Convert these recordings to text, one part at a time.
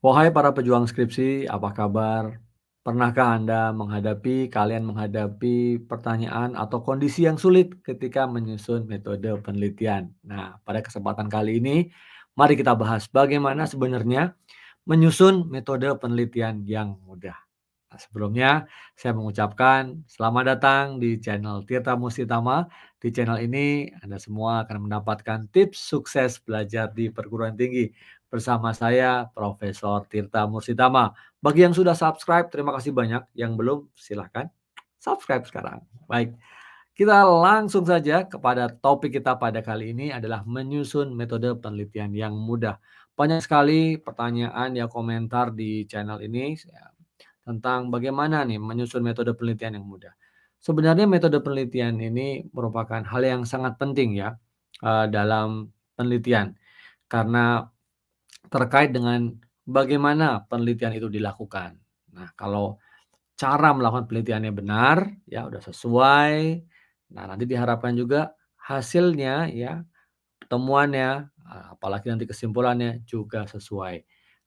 Wahai para pejuang skripsi, apa kabar? Pernahkah Anda menghadapi, kalian menghadapi pertanyaan atau kondisi yang sulit ketika menyusun metode penelitian? Nah, pada kesempatan kali ini, mari kita bahas bagaimana sebenarnya menyusun metode penelitian yang mudah. Nah, sebelumnya, saya mengucapkan selamat datang di channel Tirta Mustitama. Di channel ini, Anda semua akan mendapatkan tips sukses belajar di perguruan tinggi bersama saya Profesor Tirta Mursitama. Bagi yang sudah subscribe, terima kasih banyak. Yang belum, silahkan subscribe sekarang. Baik, kita langsung saja kepada topik kita pada kali ini adalah menyusun metode penelitian yang mudah. Banyak sekali pertanyaan ya komentar di channel ini ya, tentang bagaimana nih menyusun metode penelitian yang mudah. Sebenarnya metode penelitian ini merupakan hal yang sangat penting ya eh, dalam penelitian karena terkait dengan bagaimana penelitian itu dilakukan. Nah, kalau cara melakukan penelitiannya benar, ya udah sesuai. Nah, nanti diharapkan juga hasilnya ya, temuannya, ah, apalagi nanti kesimpulannya juga sesuai.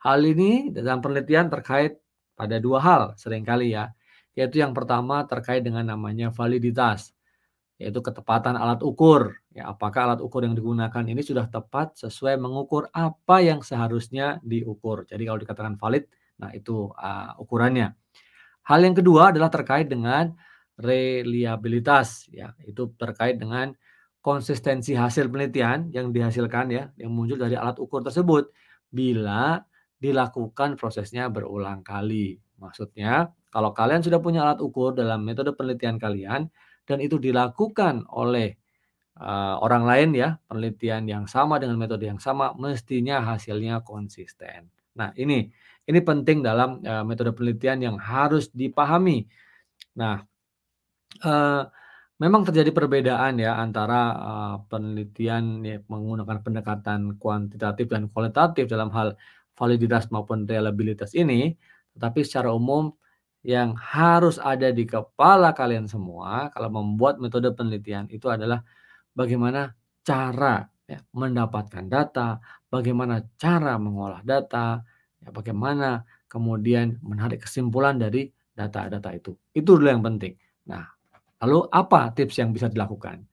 Hal ini dalam penelitian terkait pada dua hal seringkali ya, yaitu yang pertama terkait dengan namanya validitas yaitu ketepatan alat ukur. Ya, apakah alat ukur yang digunakan ini sudah tepat sesuai mengukur apa yang seharusnya diukur. Jadi kalau dikatakan valid, nah itu uh, ukurannya. Hal yang kedua adalah terkait dengan reliabilitas, ya itu terkait dengan konsistensi hasil penelitian yang dihasilkan ya, yang muncul dari alat ukur tersebut bila dilakukan prosesnya berulang kali. Maksudnya, kalau kalian sudah punya alat ukur dalam metode penelitian kalian, dan itu dilakukan oleh uh, orang lain ya, penelitian yang sama dengan metode yang sama, mestinya hasilnya konsisten. Nah, ini ini penting dalam uh, metode penelitian yang harus dipahami. Nah, uh, memang terjadi perbedaan ya antara uh, penelitian ya, menggunakan pendekatan kuantitatif dan kualitatif dalam hal validitas maupun reliabilitas ini. Tetapi secara umum yang harus ada di kepala kalian semua kalau membuat metode penelitian itu adalah bagaimana cara ya, mendapatkan data, bagaimana cara mengolah data, ya, bagaimana kemudian menarik kesimpulan dari data-data itu. Itu dulu yang penting. Nah, lalu apa tips yang bisa dilakukan?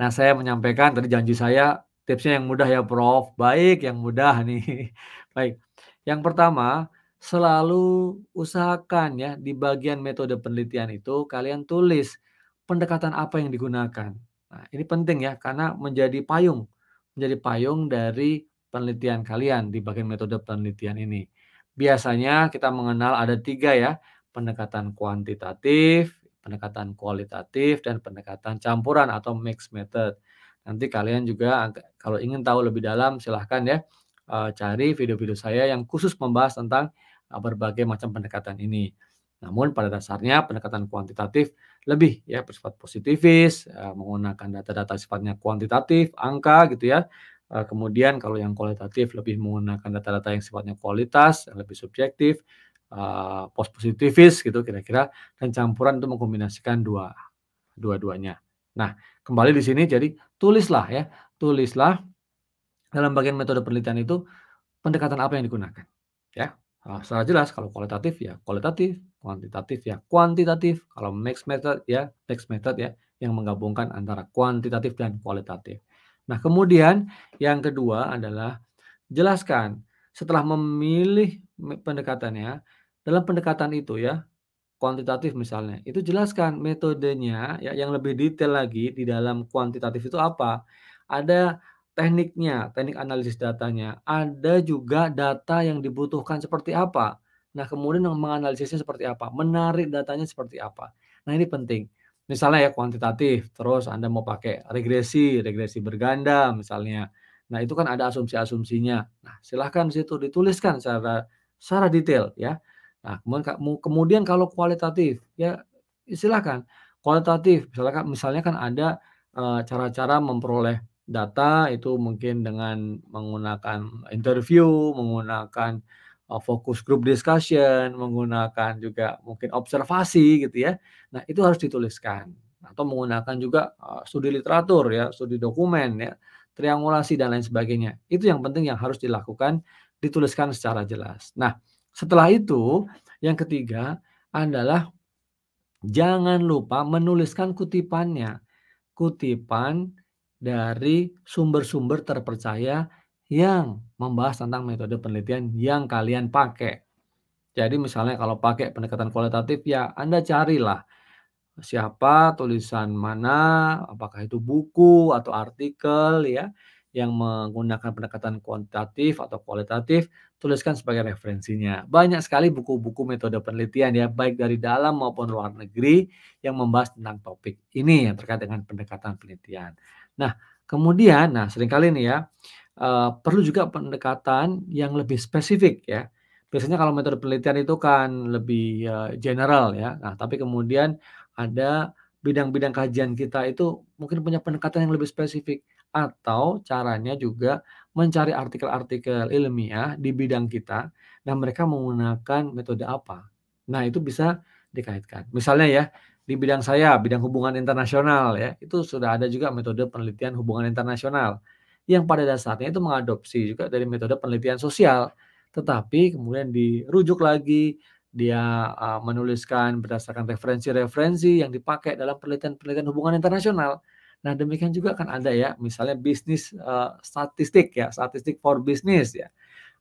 Nah, saya menyampaikan tadi janji saya tipsnya yang mudah ya Prof. Baik, yang mudah nih. Baik. Yang pertama, selalu usahakan ya di bagian metode penelitian itu kalian tulis pendekatan apa yang digunakan. Nah, ini penting ya karena menjadi payung, menjadi payung dari penelitian kalian di bagian metode penelitian ini. Biasanya kita mengenal ada tiga ya, pendekatan kuantitatif, pendekatan kualitatif, dan pendekatan campuran atau mixed method. Nanti kalian juga kalau ingin tahu lebih dalam silahkan ya eh, cari video-video saya yang khusus membahas tentang Eh, berbagai macam pendekatan ini. Namun pada dasarnya pendekatan kuantitatif lebih ya bersifat positivis, eh, menggunakan data-data sifatnya kuantitatif, angka gitu ya. Eh, kemudian kalau yang kualitatif lebih menggunakan data-data yang sifatnya kualitas, yang lebih subjektif, post positivis gitu kira-kira dan campuran itu mengkombinasikan dua dua-duanya. Nah, kembali di sini jadi tulislah ya, tulislah dalam bagian metode penelitian itu pendekatan apa yang digunakan ya Nah, secara jelas kalau kualitatif ya kualitatif kuantitatif ya kuantitatif kalau mixed method ya mixed method ya yang menggabungkan antara kuantitatif dan kualitatif nah kemudian yang kedua adalah jelaskan setelah memilih pendekatannya dalam pendekatan itu ya kuantitatif misalnya itu jelaskan metodenya ya yang lebih detail lagi di dalam kuantitatif itu apa ada tekniknya, teknik analisis datanya. Ada juga data yang dibutuhkan seperti apa. Nah, kemudian menganalisisnya seperti apa, menarik datanya seperti apa. Nah, ini penting. Misalnya ya kuantitatif, terus Anda mau pakai regresi, regresi berganda misalnya. Nah, itu kan ada asumsi-asumsinya. Nah, silahkan di situ dituliskan secara secara detail ya. Nah, kemudian kalau kualitatif ya silahkan kualitatif misalnya kan, misalnya kan ada eh, cara-cara memperoleh data itu mungkin dengan menggunakan interview, menggunakan uh, fokus group discussion, menggunakan juga mungkin observasi gitu ya. Nah, itu harus dituliskan atau menggunakan juga uh, studi literatur ya, studi dokumen ya, triangulasi dan lain sebagainya. Itu yang penting yang harus dilakukan dituliskan secara jelas. Nah, setelah itu yang ketiga adalah jangan lupa menuliskan kutipannya. Kutipan dari sumber-sumber terpercaya yang membahas tentang metode penelitian yang kalian pakai. Jadi misalnya kalau pakai pendekatan kualitatif ya Anda carilah siapa, tulisan mana, apakah itu buku atau artikel ya yang menggunakan pendekatan kuantitatif atau kualitatif, tuliskan sebagai referensinya. Banyak sekali buku-buku metode penelitian ya, baik dari dalam maupun luar negeri yang membahas tentang topik ini yang terkait dengan pendekatan penelitian. Nah, kemudian, nah seringkali nih ya, uh, perlu juga pendekatan yang lebih spesifik ya. Biasanya kalau metode penelitian itu kan lebih uh, general ya. Nah, tapi kemudian ada bidang-bidang kajian kita itu mungkin punya pendekatan yang lebih spesifik atau caranya juga mencari artikel-artikel ilmiah di bidang kita dan mereka menggunakan metode apa. Nah, itu bisa dikaitkan. Misalnya ya, di bidang saya, bidang hubungan internasional ya, itu sudah ada juga metode penelitian hubungan internasional yang pada dasarnya itu mengadopsi juga dari metode penelitian sosial, tetapi kemudian dirujuk lagi dia uh, menuliskan berdasarkan referensi-referensi yang dipakai dalam penelitian-penelitian hubungan internasional. Nah, demikian juga kan ada ya, misalnya bisnis uh, statistik ya, statistik for business ya.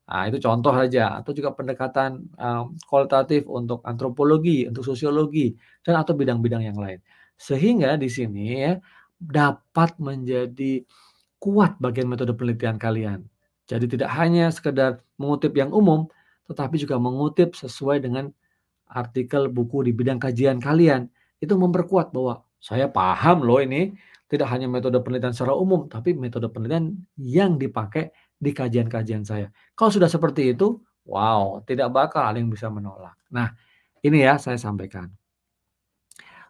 Nah, itu contoh saja, atau juga pendekatan um, kualitatif untuk antropologi, untuk sosiologi, dan atau bidang-bidang yang lain. Sehingga di sini ya, dapat menjadi kuat bagian metode penelitian kalian. Jadi tidak hanya sekedar mengutip yang umum, tetapi juga mengutip sesuai dengan artikel buku di bidang kajian kalian. Itu memperkuat bahwa saya paham loh ini, tidak hanya metode penelitian secara umum, tapi metode penelitian yang dipakai di kajian-kajian saya. Kalau sudah seperti itu, wow, tidak bakal ada yang bisa menolak. Nah, ini ya saya sampaikan.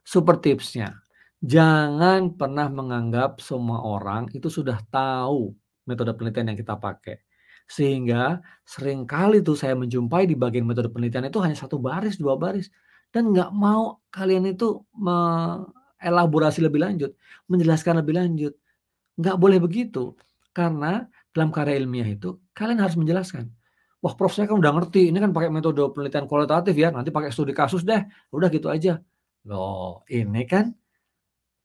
Super tipsnya, jangan pernah menganggap semua orang itu sudah tahu metode penelitian yang kita pakai. Sehingga seringkali tuh saya menjumpai di bagian metode penelitian itu hanya satu baris, dua baris. Dan nggak mau kalian itu mengelaborasi lebih lanjut, menjelaskan lebih lanjut. Nggak boleh begitu. Karena dalam karya ilmiah itu kalian harus menjelaskan. Wah, prof saya kan udah ngerti, ini kan pakai metode penelitian kualitatif ya, nanti pakai studi kasus deh, udah gitu aja. Loh, ini kan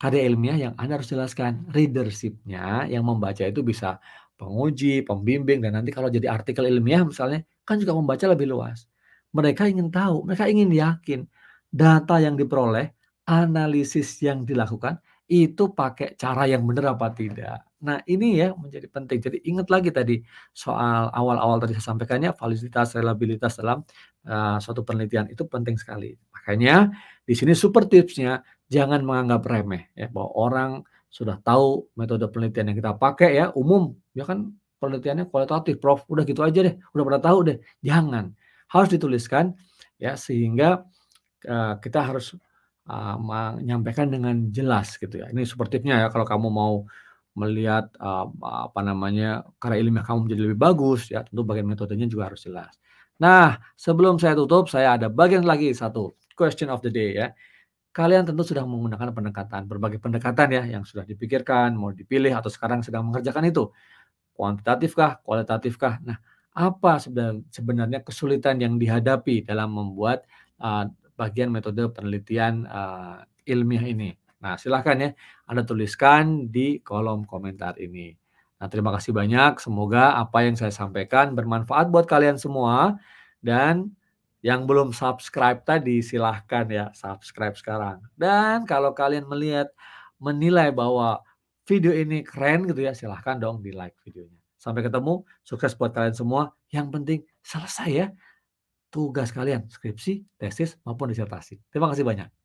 karya ilmiah yang Anda harus jelaskan. Readership-nya yang membaca itu bisa penguji, pembimbing, dan nanti kalau jadi artikel ilmiah misalnya, kan juga membaca lebih luas. Mereka ingin tahu, mereka ingin yakin data yang diperoleh, analisis yang dilakukan, itu pakai cara yang benar apa tidak. Nah, ini ya menjadi penting. Jadi ingat lagi tadi soal awal-awal tadi saya sampaikannya validitas reliabilitas dalam uh, suatu penelitian itu penting sekali. Makanya di sini super tipsnya jangan menganggap remeh ya bahwa orang sudah tahu metode penelitian yang kita pakai ya umum ya kan penelitiannya kualitatif prof udah gitu aja deh udah pernah tahu deh jangan harus dituliskan ya sehingga uh, kita harus uh, menyampaikan dengan jelas gitu ya ini super tipsnya ya kalau kamu mau melihat uh, apa namanya karena ilmiah kamu menjadi lebih bagus ya tentu bagian metodenya juga harus jelas. Nah sebelum saya tutup saya ada bagian lagi satu question of the day ya. Kalian tentu sudah menggunakan pendekatan berbagai pendekatan ya yang sudah dipikirkan mau dipilih atau sekarang sedang mengerjakan itu kuantitatifkah kualitatifkah. Nah apa sebenarnya kesulitan yang dihadapi dalam membuat uh, bagian metode penelitian uh, ilmiah ini? Nah, silahkan ya, Anda tuliskan di kolom komentar ini. Nah, terima kasih banyak. Semoga apa yang saya sampaikan bermanfaat buat kalian semua. Dan yang belum subscribe tadi, silahkan ya, subscribe sekarang. Dan kalau kalian melihat, menilai bahwa video ini keren gitu ya, silahkan dong di like videonya. Sampai ketemu, sukses buat kalian semua. Yang penting selesai ya tugas kalian, skripsi, tesis, maupun disertasi. Terima kasih banyak.